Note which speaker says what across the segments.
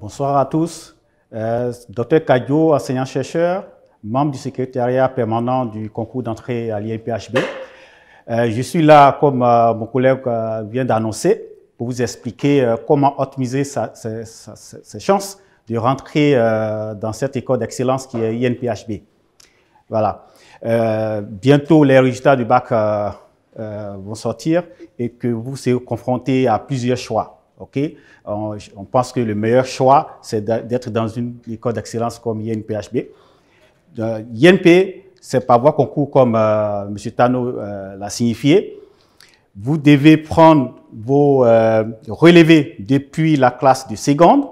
Speaker 1: Bonsoir à tous. Euh, Dr enseignant-chercheur, membre du secrétariat permanent du concours d'entrée à l'INPHB. Euh, je suis là, comme euh, mon collègue euh, vient d'annoncer, pour vous expliquer comment optimiser ses chances de rentrer dans cette école d'excellence qui est l'INPHB. Voilà. bientôt, les résultats du bac vont sortir et que vous serez confronté à plusieurs choix. OK on, pense que le meilleur choix, c'est d'être dans une école d'excellence comme INPHB. Euh, INP, c'est pas voie concours comme Monsieur M. Tano euh, l'a signifié. Vous devez prendre vos euh, relevés depuis la classe de seconde.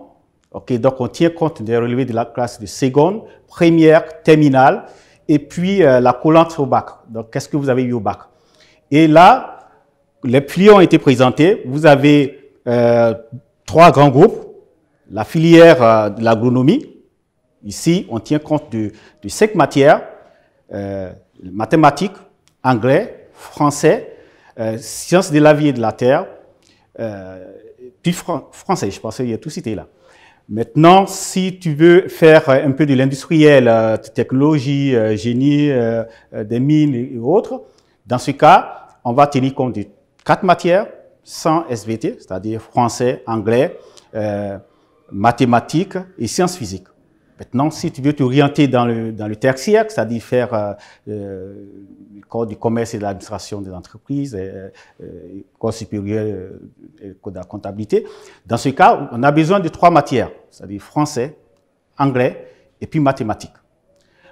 Speaker 1: OK, donc on tient compte des relevés de la classe de seconde, première, terminale, et puis euh, la collante au bac. Donc, qu'est-ce que vous avez eu au bac Et là, les plis ont été présentés. Vous avez euh, trois grands groupes. La filière euh, de l'agronomie. Ici, on tient compte de, cinq matières euh, mathématiques, anglais, français, sciences de la vie et de la terre, puis français. Je pense qu'il y a tout cité là. Maintenant, si tu veux faire un peu de l'industriel, technologie, génie, des mines et autres, dans ce cas, on va tenir compte de quatre matières sans SVT, c'est-à-dire français, anglais, euh, mathématiques et sciences physiques. Maintenant, si tu veux t'orienter dans le, dans le tertiaire, c'est-à-dire faire euh, euh, le corps du commerce et de l'administration des entreprises, le corps supérieur et de la comptabilité, dans ce cas, on a besoin de trois matières, c'est-à-dire français, anglais et puis mathématiques.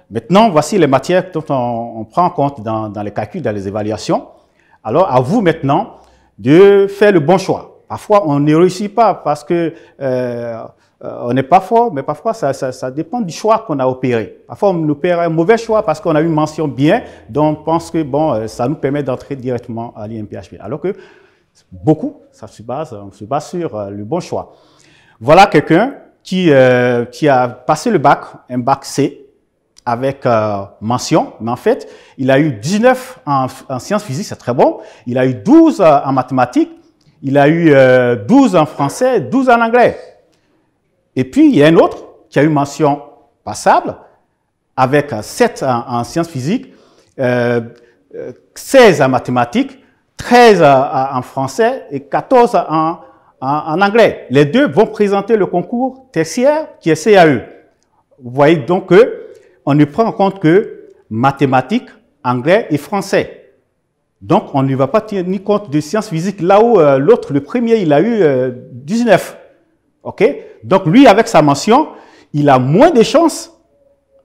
Speaker 1: Maintenant, voici les matières dont on, prend en compte dans les calculs, dans les évaluations. Alors, à vous maintenant de faire le bon choix. Parfois, on ne réussit pas parce que euh, euh, on n'est pas fort, mais parfois, ça, ça, ça dépend du choix qu'on a opéré. Parfois, on opère un mauvais choix parce qu'on a une mention bien, donc on pense que bon, euh, ça nous permet d'entrer directement à l'IMPHP. Alors que beaucoup, ça se base, on se base sur euh, le bon choix. Voilà quelqu'un qui, qui a passé le bac, un bac C, avec euh, mention, mais en fait, il a eu 19 en, sciences physiques, c'est très bon. Il a eu 12 euh, en mathématiques, il a eu 12 euh, en français, 12 en anglais. Et puis, il y a un autre qui a eu mention passable, avec 7 en, sciences physiques, 16 en mathématiques, 13 en français et 14 en, anglais. Les deux vont présenter le concours tertiaire qui est eux. Vous voyez donc que on ne prend en compte que mathématiques, anglais et français. Donc, on ne va pas tenir compte de sciences physiques. Là où euh, l'autre, le premier, il a eu 19. Euh, OK Donc, lui, avec sa mention, il a moins de chances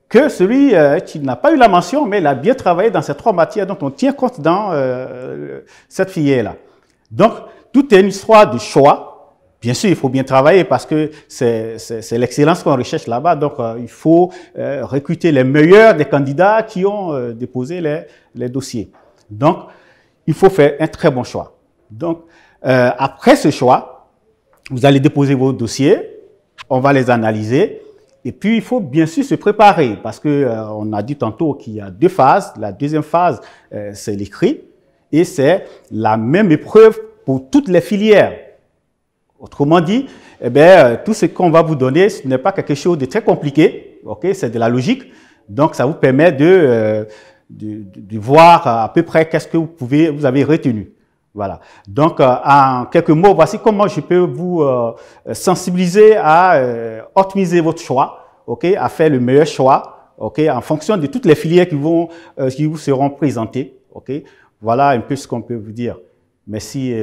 Speaker 1: que celui euh, qui n'a pas eu la mention, mais il a bien travaillé dans ces trois matières dont on tient compte dans cette filière-là. Donc, tout est une histoire de choix Bien sûr, il faut bien travailler parce que c'est l'excellence qu'on recherche là-bas. Donc, euh, il faut euh, recruter les meilleurs des candidats qui ont euh, déposé les, les, dossiers. Donc, il faut faire un très bon choix. Donc, après ce choix, vous allez déposer vos dossiers, on va les analyser. Et puis, il faut bien sûr se préparer parce que on a dit tantôt qu'il y a deux phases. La deuxième phase, c'est l'écrit et c'est la même épreuve pour toutes les filières. Autrement dit, eh ben, euh, tout ce qu'on va vous donner, ce n'est pas quelque chose de très compliqué, ok c'est de la logique. Donc, ça vous permet de, euh, de, voir à peu près qu'est-ce que vous, pouvez, vous avez retenu. Voilà. Donc, euh, en quelques mots, voici comment je peux vous sensibiliser à optimiser votre choix, ok, à faire le meilleur choix, ok, en fonction de toutes les filières qui, vont, qui vous seront présentées. ok. Voilà un peu ce qu'on peut vous dire. Merci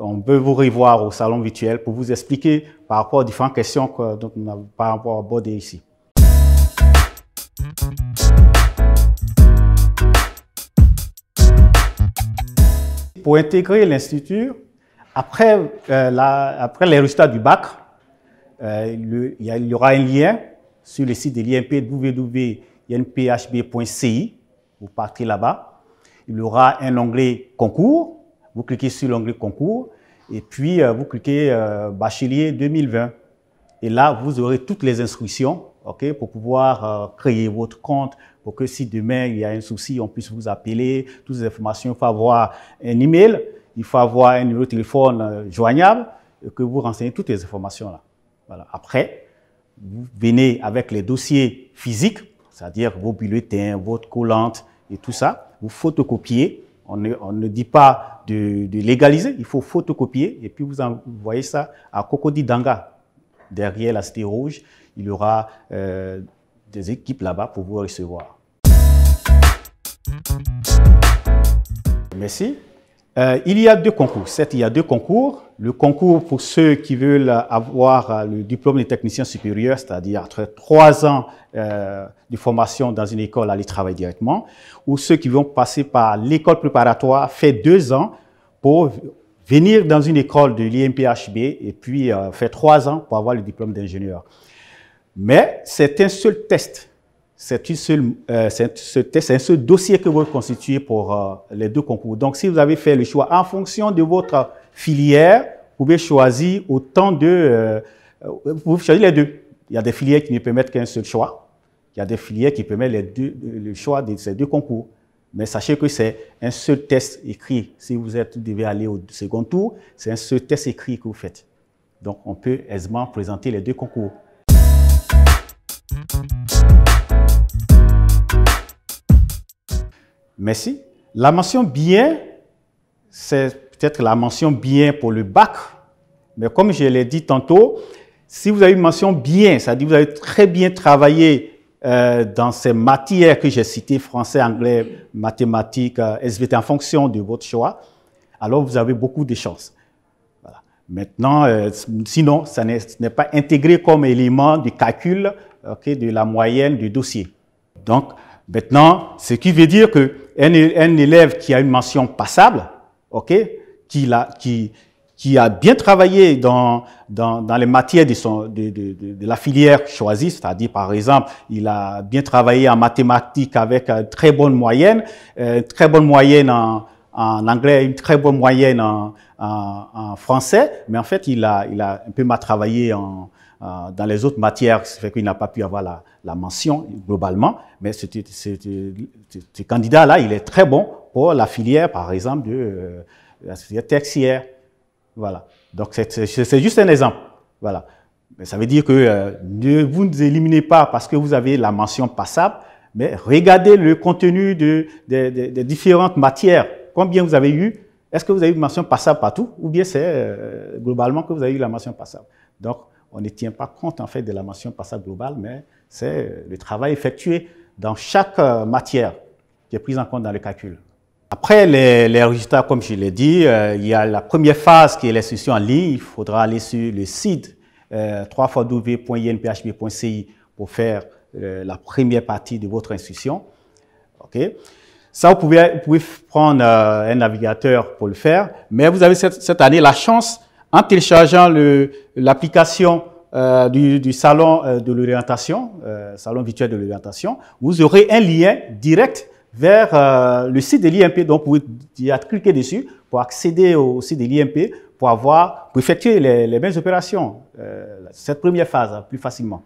Speaker 1: on peut vous revoir au salon virtuel pour vous expliquer par rapport aux différentes questions que dont nous n'avons pas encore abordées ici. Pour intégrer l'Institut, après, euh, après les résultats du bac, euh, il, y il y aura un lien sur le site de l'INP www.inphb.ci. Vous partez là-bas. Il y aura un onglet concours vous cliquez sur l'onglet concours et puis euh, vous cliquez euh, bachelier 2020. Et là, vous aurez toutes les instructions ok pour pouvoir euh, créer votre compte, pour que si demain il y a un souci, on puisse vous appeler. Toutes les informations, il faut avoir un email, il faut avoir un numéro de téléphone joignable, et que vous renseignez toutes les informations là. Voilà. Après, vous venez avec les dossiers physiques, c'est-à-dire vos bulletins, votre collante et tout ça. Vous photocopiez. on ne dit pas de, légaliser. Il faut photocopier et puis vous envoyez ça à Cocody Danga, derrière la Cité Rouge. Il y aura euh, des équipes là-bas pour vous recevoir. Merci. Euh, il y a deux concours. Certes, il y a deux concours. Le concours pour ceux qui veulent avoir le diplôme de technicien supérieur, c'est-à-dire après trois ans euh, de formation dans une école, aller travailler directement, ou ceux qui vont passer par l'école préparatoire, faire deux ans pour venir dans une école de l'IMPHB et puis euh, faire trois ans pour avoir le diplôme d'ingénieur. Mais c'est un seul test euh, c'est un seul dossier que vous constituez pour euh, les deux concours. Donc, si vous avez fait le choix en fonction de votre filière, vous pouvez choisir autant de, euh, vous pouvez les deux. Il y a des filières qui ne permettent qu'un seul choix. Il y a des filières qui permettent les deux, le choix de ces deux concours. Mais sachez que c'est un seul test écrit. Si vous, êtes, vous devez aller au second tour, c'est un seul test écrit que vous faites. Donc, on peut aisément présenter les deux concours. Merci. La mention bien, c'est peut-être la mention bien pour le bac, mais comme je l'ai dit tantôt, si vous avez une mention bien, c'est-à-dire que vous avez très bien travaillé euh, dans ces matières que j'ai citées, français, anglais, mathématiques, euh, SVT, en fonction de votre choix, alors vous avez beaucoup de chances. Maintenant, euh, sinon, ça n'est pas intégré comme élément du calcul de la moyenne du dossier. Donc, Maintenant, ce qui veut dire que un, élève qui a une mention passable, ok, qui a, qui, qui a bien travaillé dans, dans, les matières de, son, de, la filière choisie, c'est-à-dire par exemple, il a bien travaillé en mathématiques avec une très bonne moyenne, euh, une très bonne moyenne en, en anglais, une très bonne moyenne en, en, français, mais en fait, il a, il a un peu mal travaillé en, euh, dans les autres matières, qui fait qu'il n'a pas pu avoir la, mention globalement, mais ce, candidat-là, il est très bon pour la filière, par exemple, de euh, la filière tertiaire. Voilà. Donc, c'est juste un exemple. Voilà. Mais ça veut dire que vous euh, ne vous éliminez pas parce que vous avez la mention passable, mais regardez le contenu des de, différentes matières. Combien vous avez eu Est-ce que vous avez eu une mention passable partout Ou bien c'est globalement que vous avez eu la mention passable Donc, on ne tient pas compte en fait de la mention passable globale, mais c'est le travail effectué dans chaque euh, matière qui est prise en compte dans le calcul. Après les, résultats, comme je l'ai dit, euh, il y a la première phase qui est l'instruction en ligne. Il faudra aller sur le site 3 euh, www.inphb.ci pour faire la première partie de votre institution. Ok Ça, vous pouvez, prendre un navigateur pour le faire, mais vous avez cette année la chance en téléchargeant l'application euh, du, salon euh, de l'orientation, euh, salon virtuel de l'orientation, vous aurez un lien direct vers le site de l'IMP. Donc, vous pouvez cliquer dessus pour accéder au site de l'IMP pour avoir, pour effectuer les mêmes opérations, cette première phase, hein, plus facilement.